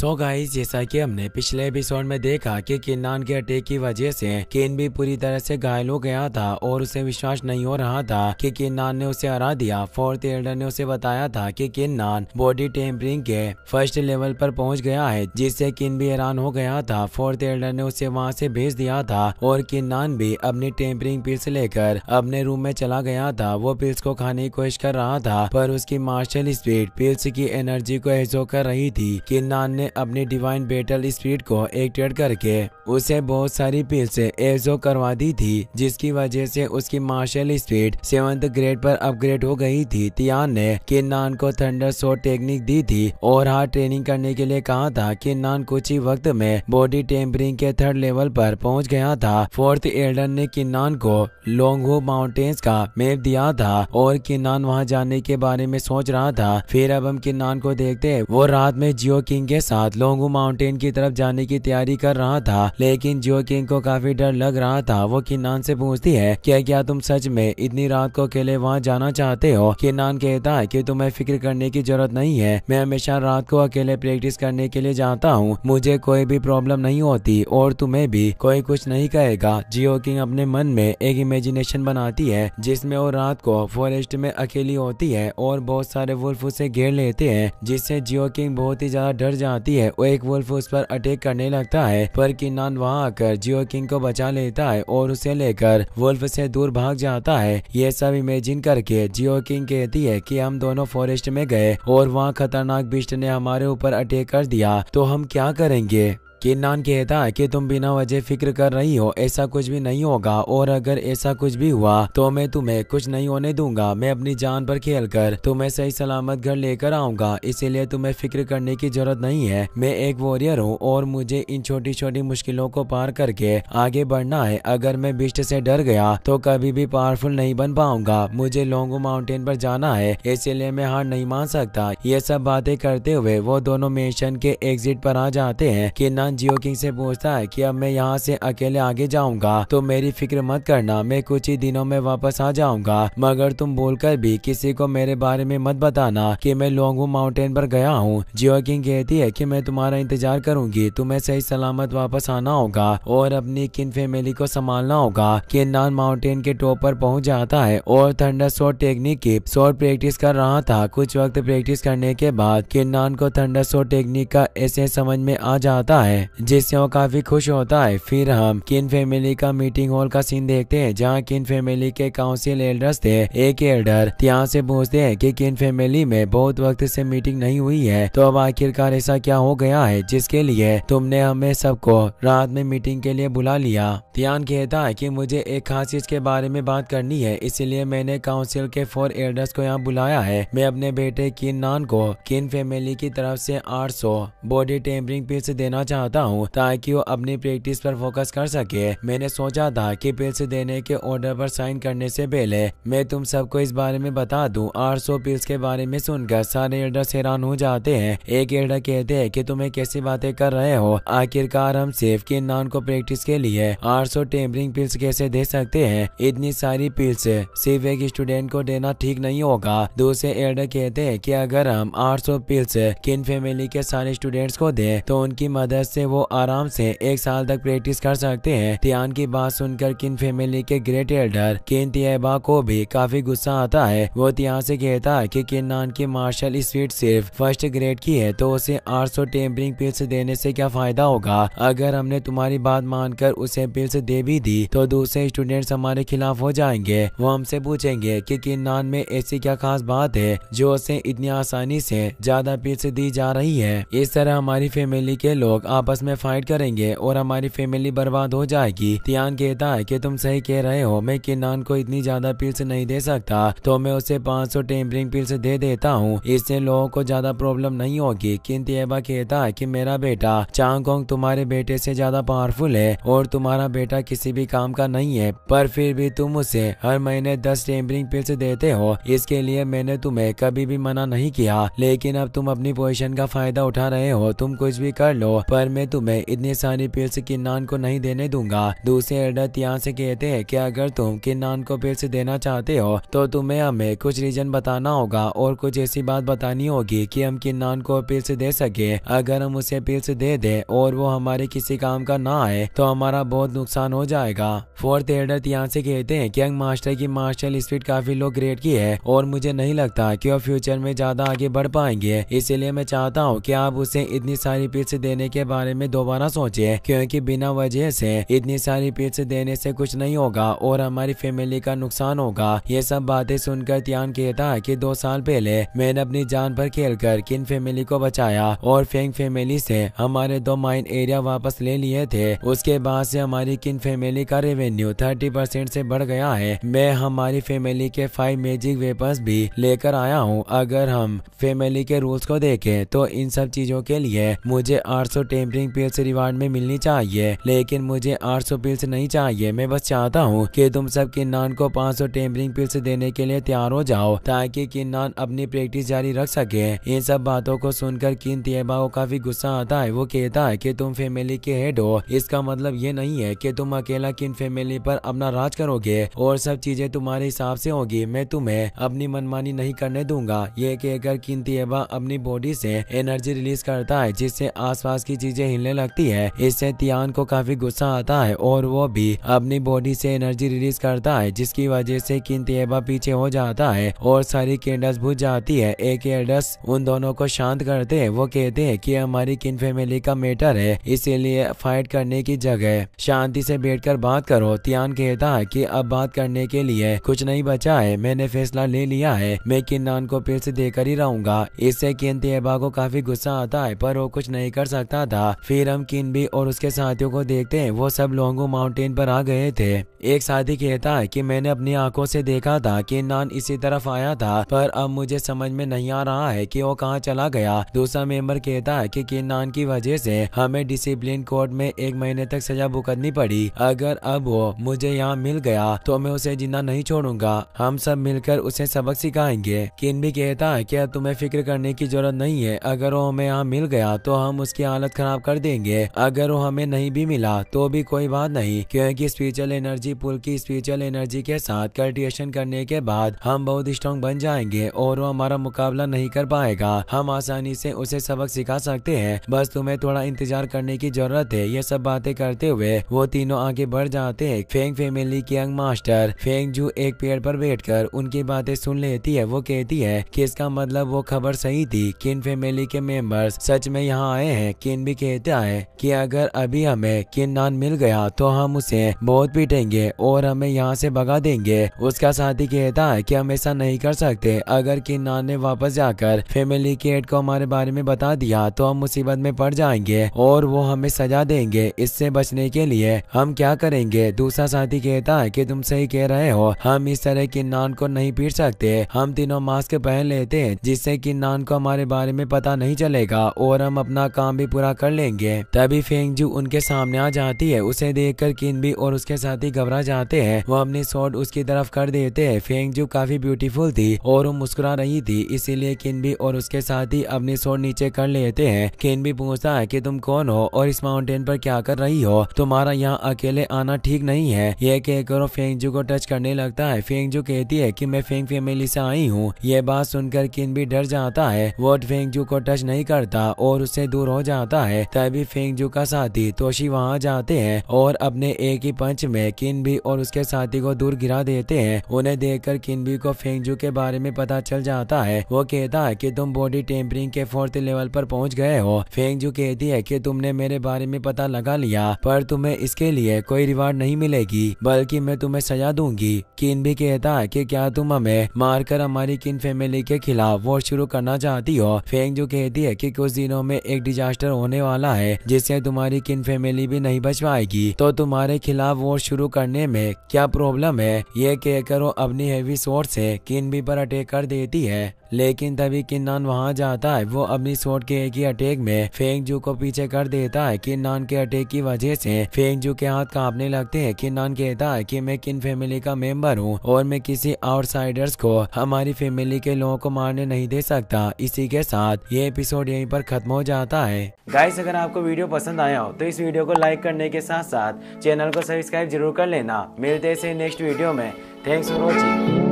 सो so guys जैसा कि हमने पिछले एपिसोड में देखा कि किन्नान के अटैक की वजह से केन भी पूरी तरह से घायल हो गया था और उसे विश्वास नहीं हो रहा था कि किन्नान ने उसे हरा दिया फोर्थ एल्डर ने उसे बताया था कि किन्नान बॉडी टेम्परिंग के फर्स्ट लेवल पर पहुंच गया है जिससे किन भी हैरान हो गया था फोर्थ एल्डर ने उसे वहाँ से भेज दिया था और किन्नान भी अपनी टेम्परिंग पिल्स लेकर अपने रूम में चला गया था वो पिल्स को खाने की कोशिश कर रहा था पर उसकी मार्शल स्पीड पिल्स की एनर्जी को एजो कर रही थी किन्नान ने अपनी डिवाइन बेटल स्पीड को एक्टिवेट करके उसे बहुत सारी पिल से एजो करवा दी थी जिसकी वजह से उसकी मार्शल स्पीड सेवंथ ग्रेड पर अपग्रेड हो गई थी तियान ने किन्नान को थंडर शो टेक्निक दी थी और हार ट्रेनिंग करने के लिए कहा था किन्नान कुछ ही वक्त में बॉडी टेम्परिंग के थर्ड लेवल पर पहुंच गया था फोर्थ एल्डर ने किन्नान को लोंगो माउंटेन्स का मैप दिया था और किन्नान वहां जाने के बारे में सोच रहा था फिर अब हम किन्नान को देखते वो रात में जियो किंग के साथ साथ लोंगू माउंटेन की तरफ जाने की तैयारी कर रहा था लेकिन जियो किंग को काफी डर लग रहा था वो किन्नान से पूछती है क्या क्या तुम सच में इतनी रात को अकेले वहाँ जाना चाहते हो किन्नान कहता है कि तुम्हें फिक्र करने की जरूरत नहीं है मैं हमेशा रात को अकेले प्रैक्टिस करने के लिए जाता हूँ मुझे कोई भी प्रॉब्लम नहीं होती और तुम्हें भी कोई कुछ नहीं कहेगा जियो किंग अपने मन में एक इमेजिनेशन बनाती है जिसमे वो रात को फॉरेस्ट में अकेली होती है और बहुत सारे वुल्फ उसे घेर लेते हैं जिससे जियो किंग बहुत ही ज्यादा डर जाती जाती है वो एक वुल्फ उस पर अटैक करने लगता है पर किन्नान वहाँ आकर जियो किंग को बचा लेता है और उसे लेकर वुल्फ से दूर भाग जाता है ये सब इमेजिन करके जियो किंग कहती है कि हम दोनों फॉरेस्ट में गए और वहाँ खतरनाक बिस्ट ने हमारे ऊपर अटैक कर दिया तो हम क्या करेंगे किन्नान कहता है कि तुम बिना वजह फिक्र कर रही हो ऐसा कुछ भी नहीं होगा और अगर ऐसा कुछ भी हुआ तो मैं तुम्हें कुछ नहीं होने दूंगा मैं अपनी जान पर खेल कर तुम्हें सही सलामत घर लेकर आऊंगा इसीलिए तुम्हें फिक्र करने की जरूरत नहीं है मैं एक वॉरियर हूँ और मुझे इन छोटी छोटी मुश्किलों को पार करके आगे बढ़ना है अगर मैं बिस्ट से डर गया तो कभी भी पावरफुल नहीं बन पाऊंगा मुझे लोंगो माउंटेन पर जाना है इसीलिए मैं हार नहीं मान सकता ये सब बातें करते हुए वो दोनों मेशन के एग्जिट पर आ जाते हैं किन्नान इंसान जियो किंग से पूछता है कि अब मैं यहाँ से अकेले आगे जाऊंगा तो मेरी फिक्र मत करना मैं कुछ ही दिनों में वापस आ जाऊंगा मगर तुम बोलकर भी किसी को मेरे बारे में मत बताना कि मैं लोंगू माउंटेन पर गया हूँ जियो किंग कहती है कि मैं तुम्हारा इंतजार करूंगी तुम्हें सही सलामत वापस आना होगा और अपनी किन फैमिली को संभालना होगा किन्नान माउंटेन के टॉप पर पहुँच जाता है और थंडर शॉट टेक्निक की शॉट प्रैक्टिस कर रहा था कुछ वक्त प्रैक्टिस करने के बाद किन्नान को थंडर शॉट टेक्निक का ऐसे समझ में आ जाता है है जिससे वो काफी खुश होता है फिर हम किन फैमिली का मीटिंग हॉल का सीन देखते हैं जहाँ किन फैमिली के काउंसिल एल्डर्स थे एक एल्डर यहाँ से पूछते हैं कि किन फैमिली में बहुत वक्त से मीटिंग नहीं हुई है तो अब आखिरकार ऐसा क्या हो गया है जिसके लिए तुमने हमें सबको रात में मीटिंग के लिए बुला लिया त्यान कहता है की मुझे एक खास चीज के बारे में बात करनी है इसीलिए मैंने काउंसिल के फोर एल्डर्स को यहाँ बुलाया है मैं अपने बेटे किन नान को किन फैमिली की तरफ से 800 बॉडी टेम्परिंग पीस देना चाहता चाहता हूँ ताकि वो अपनी प्रैक्टिस पर फोकस कर सके मैंने सोचा था कि पिल्स देने के ऑर्डर पर साइन करने से पहले मैं तुम सबको इस बारे में बता दूँ आठ सौ पिल्स के बारे में सुनकर सारे एल्डर्स हैरान हो जाते हैं एक एडर कहते हैं कि तुम्हें कैसी बातें कर रहे हो आखिरकार हम सेफ के नान को प्रैक्टिस के लिए आठ सौ टेम्परिंग पिल्स कैसे दे सकते हैं इतनी सारी पिल्स सिर्फ एक स्टूडेंट को देना ठीक नहीं होगा दूसरे एडर कहते हैं की अगर हम आठ सौ पिल्स किन फैमिली के सारे स्टूडेंट्स को दे तो उनकी मदद से से वो आराम से एक साल तक प्रैक्टिस कर सकते हैं तियान की बात सुनकर किन फैमिली के ग्रेट एल्डर किन तियबा को भी काफी गुस्सा आता है वो तियान से कहता है कि किन नान की मार्शल स्पीड सिर्फ फर्स्ट ग्रेड की है तो उसे 800 टेम्परिंग पिल्स देने से क्या फायदा होगा अगर हमने तुम्हारी बात मानकर उसे पिल्स दे भी दी तो दूसरे स्टूडेंट हमारे खिलाफ हो जाएंगे वो हमसे पूछेंगे कि किन नान में ऐसी क्या खास बात है जो उसे इतनी आसानी से ज्यादा पिल्स दी जा रही है इस तरह हमारी फैमिली के लोग आप आपस में फाइट करेंगे और हमारी फैमिली बर्बाद हो जाएगी तियान कहता है कि तुम सही कह रहे हो मैं किन्नान को इतनी ज्यादा पिल्स नहीं दे सकता तो मैं उसे 500 सौ टेम्परिंग पिल्स दे देता हूँ इससे लोगों को ज्यादा प्रॉब्लम नहीं होगी किन तेबा कहता है की मेरा बेटा चांगकोंग तुम्हारे बेटे ऐसी ज्यादा पावरफुल है और तुम्हारा बेटा किसी भी काम का नहीं है पर फिर भी तुम उसे हर महीने दस टेम्परिंग पिल्स देते हो इसके लिए मैंने तुम्हें कभी भी मना नहीं किया लेकिन अब तुम अपनी पोजिशन का फायदा उठा रहे हो तुम कुछ भी कर लो पर तो मैं तुम्हें इतने सारे पिल्स किन्नान को नहीं देने दूंगा दूसरे एडर्ट यहाँ से कहते हैं कि अगर तुम किन्नान को पिल्स देना चाहते हो तो तुम्हें हमें कुछ रीजन बताना होगा और कुछ ऐसी बात बतानी होगी कि हम किन्नान को पिल्स दे सके अगर हम उसे पिल्स दे दे और वो हमारे किसी काम का ना आए तो हमारा बहुत नुकसान हो जाएगा फोर्थ एडर यहाँ से कहते हैं की यंग मास्टर की मार्शल स्पीड काफी लो ग्रेड की है और मुझे नहीं लगता की वो फ्यूचर में ज्यादा आगे बढ़ पाएंगे इसलिए मैं चाहता हूँ की आप उसे इतनी सारी पिल्स देने के बाद बारे में दोबारा सोचे क्योंकि बिना वजह से इतनी सारी पीट देने से कुछ नहीं होगा और हमारी फैमिली का नुकसान होगा ये सब बातें सुनकर तियान कहता की दो साल पहले मैंने अपनी जान पर खेल कर किन फैमिली को बचाया और फेंग फैमिली से हमारे दो माइन एरिया वापस ले लिए थे उसके बाद से हमारी किन फैमिली का रेवेन्यू थर्टी परसेंट से बढ़ गया है मैं हमारी फैमिली के फाइव मैजिक वेपर्स भी लेकर आया हूँ अगर हम फैमिली के रूल्स को देखें तो इन सब चीजों के लिए मुझे आठ सौ टेम ड्रिंक पिल्स रिवार्ड में मिलनी चाहिए लेकिन मुझे 800 पिल्स नहीं चाहिए मैं बस चाहता हूँ कि तुम सब किन्नान को 500 सौ टेम्परिंग पिल्स देने के लिए तैयार हो जाओ ताकि किन्नान अपनी प्रैक्टिस जारी रख सके इन सब बातों को सुनकर किन तेबा को काफी गुस्सा आता है वो कहता है की तुम फैमिली के हेड हो इसका मतलब ये नहीं है की तुम अकेला किन फैमिली आरोप अपना राज करोगे और सब चीजें तुम्हारे हिसाब ऐसी होगी मैं तुम्हें अपनी मनमानी नहीं करने दूंगा ये कहकर किन तेबा अपनी बॉडी ऐसी एनर्जी रिलीज करता है जिससे आसपास की चीजें चीजें हिलने लगती है इससे तियान को काफी गुस्सा आता है और वो भी अपनी बॉडी से एनर्जी रिलीज करता है जिसकी वजह से किन तेबा पीछे हो जाता है और सारी केडस बुझ जाती है एक एडस उन दोनों को शांत करते है वो कहते हैं की हमारी किन फैमिली का मैटर है इसीलिए फाइट करने की जगह शांति से बैठ बात करो तियान कहता है की अब बात करने के लिए कुछ नहीं बचा है मैंने फैसला ले लिया है मैं किन्नान को फिर से देकर ही रहूंगा इससे किन तेबा को काफी गुस्सा आता है पर वो कुछ नहीं कर सकता था था फिर हम किनबी और उसके साथियों को देखते वो सब लोंगो माउंटेन पर आ गए थे एक साथी कहता है कि मैंने अपनी आंखों से देखा था कि नान इसी तरफ आया था पर अब मुझे समझ में नहीं आ रहा है कि वो कहाँ चला गया दूसरा मेंबर कहता है कि नान की वजह से हमें डिसिप्लिन कोर्ट में एक महीने तक सजा भुगतनी पड़ी अगर अब वो मुझे यहाँ मिल गया तो मैं उसे जीना नहीं छोड़ूंगा हम सब मिलकर उसे सबक सिखाएंगे किन भी कहता है क्या तुम्हें फिक्र करने की जरूरत नहीं है अगर वो हमें यहाँ मिल गया तो हम उसकी हालत खराब खराब कर देंगे अगर वो हमें नहीं भी मिला तो भी कोई बात नहीं क्योंकि स्पिरिचुअल एनर्जी पुल की स्पिरिचुअल एनर्जी के साथ कल्टिवेशन करने के बाद हम बहुत स्ट्रॉन्ग बन जाएंगे और वो हमारा मुकाबला नहीं कर पाएगा हम आसानी से उसे सबक सिखा सकते हैं बस तुम्हें थोड़ा इंतजार करने की जरूरत है ये सब बातें करते हुए वो तीनों आगे बढ़ जाते हैं फेंग फेमिली के यंग मास्टर फेंग जू एक पेड़ पर बैठ उनकी बातें सुन लेती है वो कहती है की इसका मतलब वो खबर सही थी किन फेमिली के मेम्बर्स सच में यहाँ आए हैं किन भी कह कहता है कि अगर अभी हमें किन्नान मिल गया तो हम उसे बहुत पीटेंगे और हमें यहाँ से भगा देंगे उसका साथी कहता है कि हम ऐसा नहीं कर सकते अगर किन्नान ने वापस जाकर फैमिली के एड को हमारे बारे में बता दिया तो हम मुसीबत में पड़ जाएंगे और वो हमें सजा देंगे इससे बचने के लिए हम क्या करेंगे दूसरा साथी कहता है की तुम सही कह रहे हो हम इस तरह किन्नान को नहीं पीट सकते हम तीनों मास्क पहन लेते हैं जिससे किन्नान को हमारे बारे में पता नहीं चलेगा और हम अपना काम भी पूरा कर लेंगे तभी जू उनके सामने आ जाती है उसे देख कर किनबी और उसके साथी घबरा जाते हैं वो अपनी शॉर्ट उसकी तरफ कर देते हैं फेंगजू काफी ब्यूटीफुल थी और वो मुस्कुरा रही थी इसीलिए किनबी और उसके साथी अपनी शॉर्ट नीचे कर लेते हैं भी पूछता है की तुम कौन हो और इस माउंटेन पर क्या कर रही हो तुम्हारा यहाँ अकेले आना ठीक नहीं है यह कहकर फेंगजू को टच करने लगता है जू कहती है कि मैं फेंग फैमिली से आई हूँ यह बात सुनकर किन भी डर जाता है वो फेंगजू को टच नहीं करता और उससे दूर हो जाता है है तभी फेंगजू का साथी तोशी वहाँ जाते हैं और अपने एक ही पंच में किनबी और उसके साथी को दूर गिरा देते हैं उन्हें देख किन किनबी को फेंगजू के बारे में पता चल जाता है वो कहता है की तुम बॉडी टेम्परिंग के फोर्थ लेवल पर पहुँच गए हो फेंगजू कहती है की तुमने मेरे बारे में पता लगा लिया पर तुम्हें इसके लिए कोई रिवार्ड नहीं मिलेगी बल्कि मैं तुम्हें सजा दूंगी किन भी कहता है कि क्या तुम हमें मारकर हमारी किन फैमिली के खिलाफ वोट शुरू करना चाहती हो फेंगजू कहती है कि कुछ दिनों में एक डिजास्टर होने वाला वाला है जिससे तुम्हारी किन फैमिली भी नहीं बच पाएगी तो तुम्हारे खिलाफ वोट शुरू करने में क्या प्रॉब्लम है ये कहकर वो अपनी हेवी शोट से किन भी पर अटैक कर देती है लेकिन तभी किन्नान वहाँ जाता है वो अपनी शोट के एक ही अटैक में फेंग जू को पीछे कर देता है किन्नान के अटैक की वजह से फेंग जू के हाथ कांपने लगते हैं किन्नान कहता है कि मैं किन फैमिली का मेंबर हूँ और मैं किसी आउटसाइडर्स को हमारी फैमिली के लोगों को मारने नहीं दे सकता इसी के साथ ये एपिसोड यहीं पर खत्म हो जाता है गाइस अगर आपको वीडियो पसंद आया हो तो इस वीडियो को लाइक करने के साथ साथ चैनल को सब्सक्राइब जरूर कर लेना मिलते हैं नेक्स्ट वीडियो में थैंक्स फॉर वॉचिंग